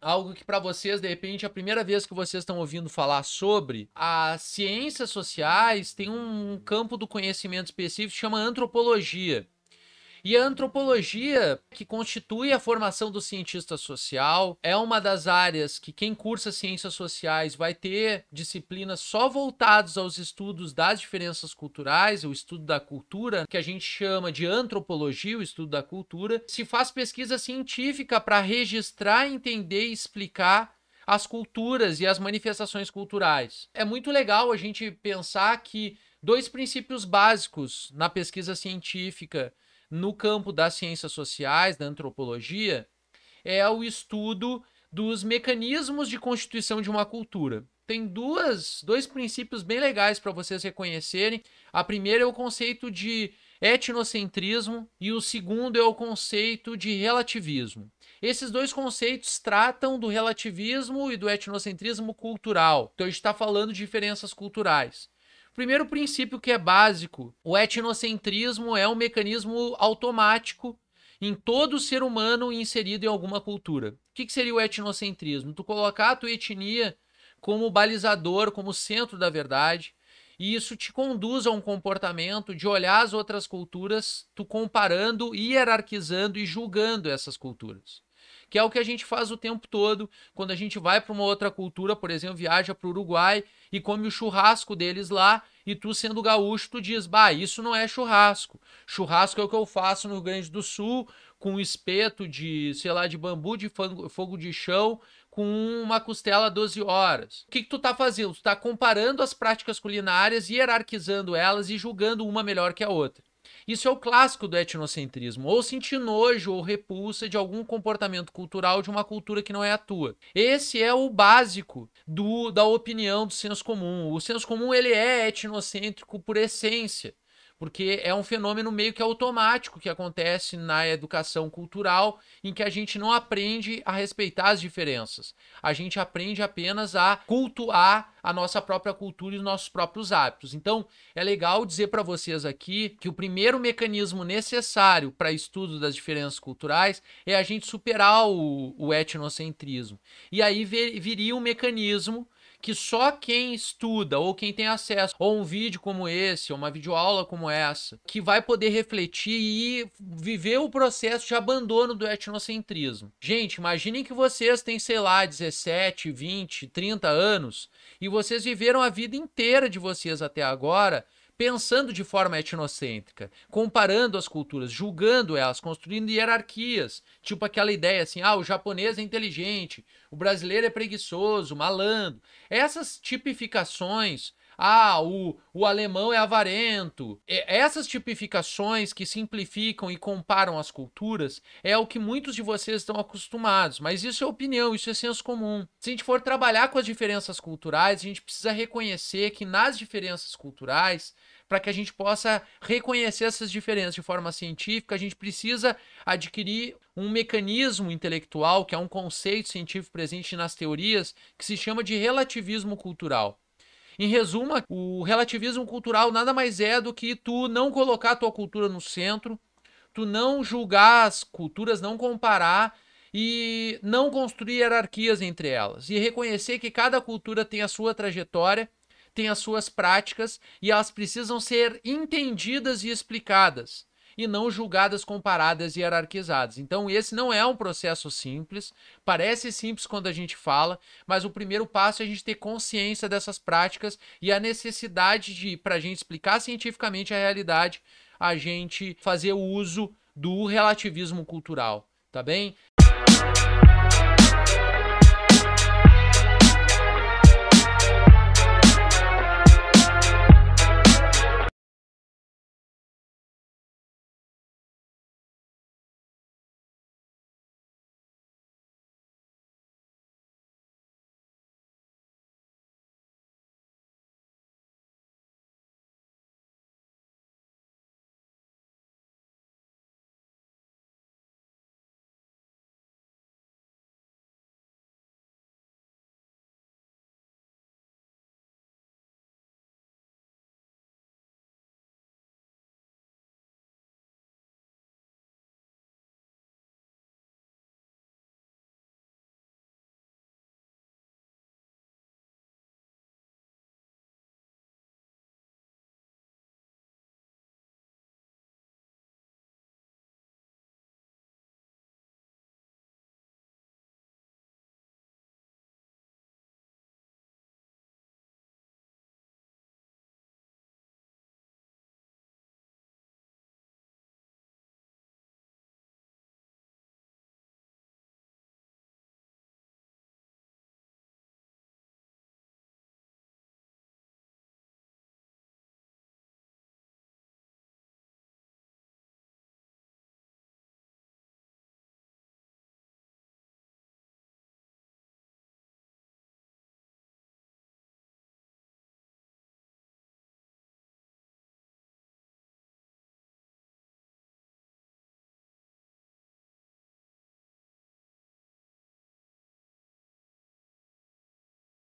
algo que para vocês, de repente, é a primeira vez que vocês estão ouvindo falar sobre, as ciências sociais tem um campo do conhecimento específico que chama antropologia. E a antropologia, que constitui a formação do cientista social, é uma das áreas que quem cursa ciências sociais vai ter disciplinas só voltadas aos estudos das diferenças culturais, o estudo da cultura, que a gente chama de antropologia, o estudo da cultura. Se faz pesquisa científica para registrar, entender e explicar as culturas e as manifestações culturais. É muito legal a gente pensar que dois princípios básicos na pesquisa científica no campo das ciências sociais, da antropologia, é o estudo dos mecanismos de constituição de uma cultura. Tem duas, dois princípios bem legais para vocês reconhecerem. A primeira é o conceito de etnocentrismo e o segundo é o conceito de relativismo. Esses dois conceitos tratam do relativismo e do etnocentrismo cultural. Então a gente está falando de diferenças culturais. Primeiro princípio que é básico: o etnocentrismo é um mecanismo automático em todo ser humano inserido em alguma cultura. O que, que seria o etnocentrismo? Tu colocar a tua etnia como balizador, como centro da verdade, e isso te conduz a um comportamento de olhar as outras culturas, tu comparando, hierarquizando e julgando essas culturas que é o que a gente faz o tempo todo quando a gente vai para uma outra cultura, por exemplo, viaja para o Uruguai e come o churrasco deles lá e tu sendo gaúcho tu diz, bah, isso não é churrasco. Churrasco é o que eu faço no Rio Grande do Sul com espeto de, sei lá, de bambu, de fogo de chão, com uma costela 12 horas. O que, que tu tá fazendo? Tu tá comparando as práticas culinárias, hierarquizando elas e julgando uma melhor que a outra. Isso é o clássico do etnocentrismo, ou sentir nojo ou repulsa de algum comportamento cultural de uma cultura que não é a tua. Esse é o básico do da opinião do senso comum. O senso comum ele é etnocêntrico por essência porque é um fenômeno meio que automático que acontece na educação cultural, em que a gente não aprende a respeitar as diferenças. A gente aprende apenas a cultuar a nossa própria cultura e os nossos próprios hábitos. Então, é legal dizer para vocês aqui que o primeiro mecanismo necessário para estudo das diferenças culturais é a gente superar o, o etnocentrismo. E aí vir, viria um mecanismo que só quem estuda ou quem tem acesso a um vídeo como esse, ou uma videoaula como essa, que vai poder refletir e viver o processo de abandono do etnocentrismo. Gente, imaginem que vocês têm, sei lá, 17, 20, 30 anos e vocês viveram a vida inteira de vocês até agora pensando de forma etnocêntrica, comparando as culturas, julgando elas, construindo hierarquias, tipo aquela ideia assim, ah, o japonês é inteligente, o brasileiro é preguiçoso, malandro. Essas tipificações ah, o, o alemão é avarento. essas tipificações que simplificam e comparam as culturas é o que muitos de vocês estão acostumados, mas isso é opinião, isso é senso comum. Se a gente for trabalhar com as diferenças culturais, a gente precisa reconhecer que nas diferenças culturais para que a gente possa reconhecer essas diferenças de forma científica, a gente precisa adquirir um mecanismo intelectual, que é um conceito científico presente nas teorias, que se chama de relativismo cultural. Em resumo, o relativismo cultural nada mais é do que tu não colocar a tua cultura no centro, tu não julgar as culturas, não comparar e não construir hierarquias entre elas e reconhecer que cada cultura tem a sua trajetória, tem as suas práticas e elas precisam ser entendidas e explicadas e não julgadas comparadas e hierarquizadas. Então, esse não é um processo simples, parece simples quando a gente fala, mas o primeiro passo é a gente ter consciência dessas práticas e a necessidade de, para a gente explicar cientificamente a realidade, a gente fazer o uso do relativismo cultural, tá bem?